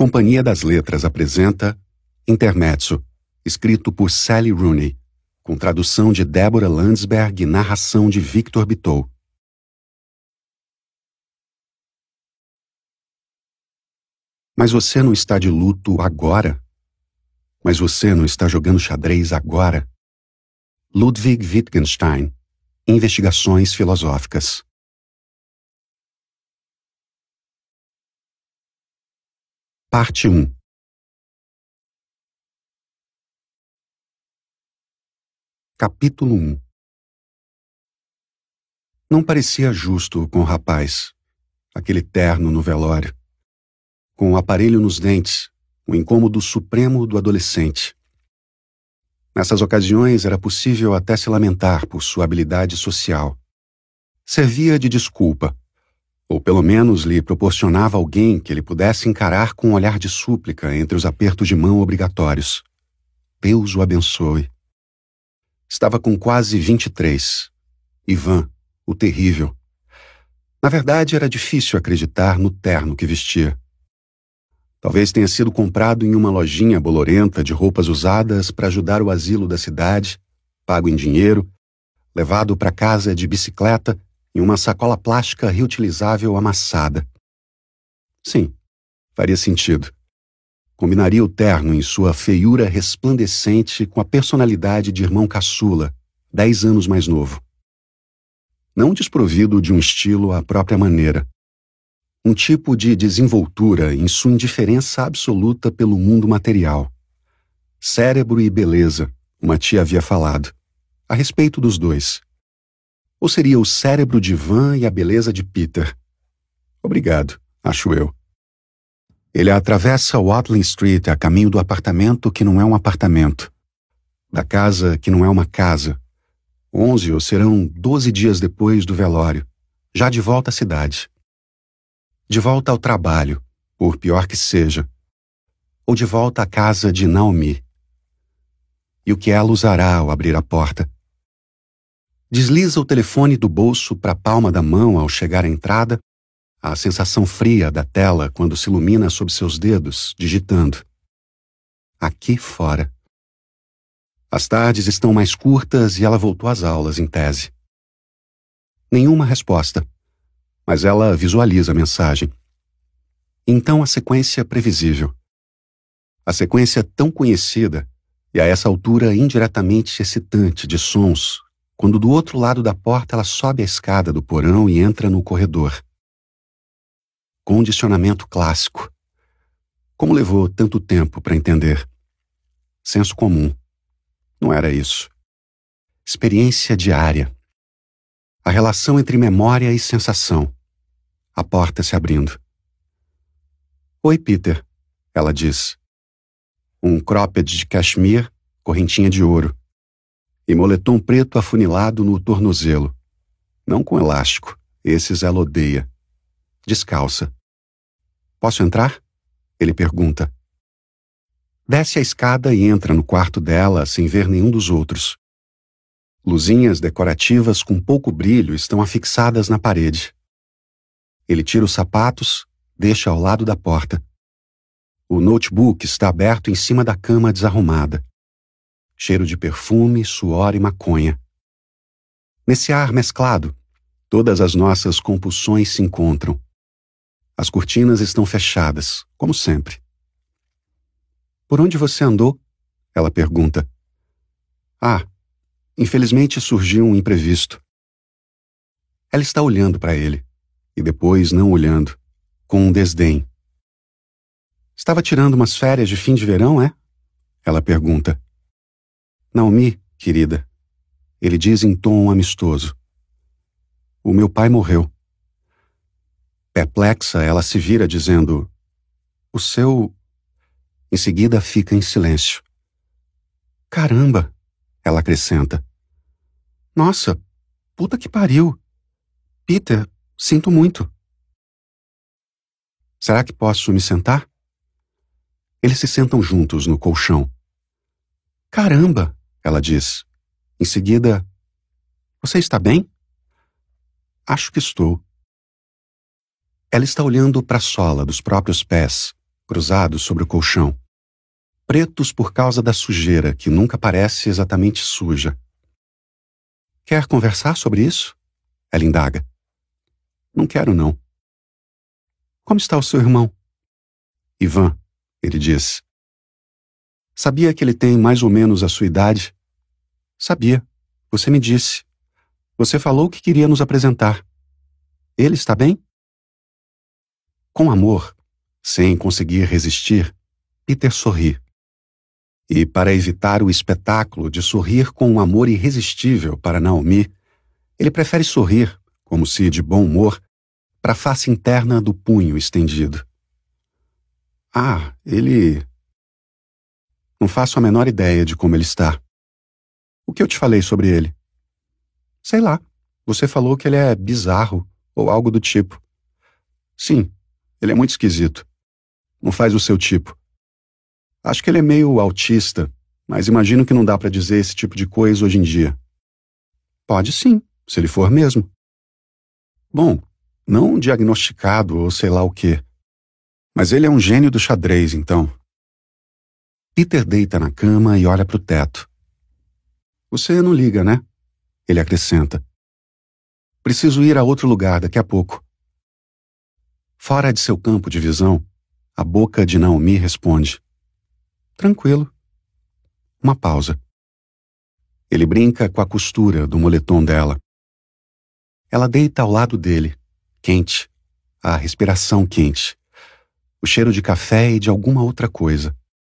Companhia das Letras apresenta Intermezzo, escrito por Sally Rooney, com tradução de Deborah Landsberg e narração de Victor Bitou. Mas você não está de luto agora? Mas você não está jogando xadrez agora? Ludwig Wittgenstein Investigações Filosóficas Parte 1 Capítulo 1 Não parecia justo com o rapaz, aquele terno no velório, com o aparelho nos dentes, o incômodo supremo do adolescente. Nessas ocasiões era possível até se lamentar por sua habilidade social. Servia de desculpa, ou pelo menos lhe proporcionava alguém que ele pudesse encarar com um olhar de súplica entre os apertos de mão obrigatórios. Deus o abençoe. Estava com quase 23. Ivan, o terrível. Na verdade, era difícil acreditar no terno que vestia. Talvez tenha sido comprado em uma lojinha bolorenta de roupas usadas para ajudar o asilo da cidade, pago em dinheiro, levado para casa de bicicleta em uma sacola plástica reutilizável amassada. Sim, faria sentido. Combinaria o terno em sua feiura resplandecente com a personalidade de irmão caçula, dez anos mais novo. Não desprovido de um estilo à própria maneira. Um tipo de desenvoltura em sua indiferença absoluta pelo mundo material. Cérebro e beleza, uma tia havia falado, a respeito dos dois. Ou seria o cérebro de Van e a beleza de Peter? Obrigado, acho eu. Ele atravessa Watling Street a caminho do apartamento que não é um apartamento, da casa que não é uma casa. Onze ou serão doze dias depois do velório, já de volta à cidade. De volta ao trabalho, por pior que seja, ou de volta à casa de Naomi. E o que ela usará ao abrir a porta? Desliza o telefone do bolso para a palma da mão ao chegar à entrada, a sensação fria da tela quando se ilumina sob seus dedos, digitando. Aqui fora. As tardes estão mais curtas e ela voltou às aulas, em tese. Nenhuma resposta, mas ela visualiza a mensagem. Então a sequência previsível. A sequência tão conhecida e a essa altura indiretamente excitante de sons quando do outro lado da porta ela sobe a escada do porão e entra no corredor. Condicionamento clássico. Como levou tanto tempo para entender? Senso comum. Não era isso. Experiência diária. A relação entre memória e sensação. A porta se abrindo. Oi, Peter, ela diz. Um cropped de cashmere, correntinha de ouro e moletom preto afunilado no tornozelo. Não com elástico, esses ela odeia. Descalça. Posso entrar? Ele pergunta. Desce a escada e entra no quarto dela sem ver nenhum dos outros. Luzinhas decorativas com pouco brilho estão afixadas na parede. Ele tira os sapatos, deixa ao lado da porta. O notebook está aberto em cima da cama desarrumada cheiro de perfume, suor e maconha. Nesse ar mesclado, todas as nossas compulsões se encontram. As cortinas estão fechadas, como sempre. Por onde você andou? Ela pergunta. Ah, infelizmente surgiu um imprevisto. Ela está olhando para ele, e depois não olhando, com um desdém. Estava tirando umas férias de fim de verão, é? Ela pergunta. Naomi, querida, ele diz em tom amistoso. O meu pai morreu. Perplexa, ela se vira dizendo: O seu. Em seguida fica em silêncio. Caramba, ela acrescenta. Nossa, puta que pariu. Peter, sinto muito. Será que posso me sentar? Eles se sentam juntos no colchão. Caramba, ela diz. Em seguida, Você está bem? Acho que estou. Ela está olhando para a sola dos próprios pés, cruzados sobre o colchão. Pretos por causa da sujeira, que nunca parece exatamente suja. Quer conversar sobre isso? Ela indaga. Não quero, não. Como está o seu irmão? Ivan, ele diz. Sabia que ele tem mais ou menos a sua idade? Sabia. Você me disse. Você falou que queria nos apresentar. Ele está bem? Com amor, sem conseguir resistir, Peter sorri. E para evitar o espetáculo de sorrir com um amor irresistível para Naomi, ele prefere sorrir, como se de bom humor, para a face interna do punho estendido. Ah, ele não faço a menor ideia de como ele está. O que eu te falei sobre ele? Sei lá. Você falou que ele é bizarro ou algo do tipo. Sim, ele é muito esquisito. Não faz o seu tipo. Acho que ele é meio autista, mas imagino que não dá para dizer esse tipo de coisa hoje em dia. Pode sim, se ele for mesmo. Bom, não diagnosticado ou sei lá o quê. Mas ele é um gênio do xadrez, então. Peter deita na cama e olha para o teto. Você não liga, né? Ele acrescenta. Preciso ir a outro lugar daqui a pouco. Fora de seu campo de visão, a boca de Naomi responde: Tranquilo. Uma pausa. Ele brinca com a costura do moletom dela. Ela deita ao lado dele, quente, a respiração quente, o cheiro de café e de alguma outra coisa.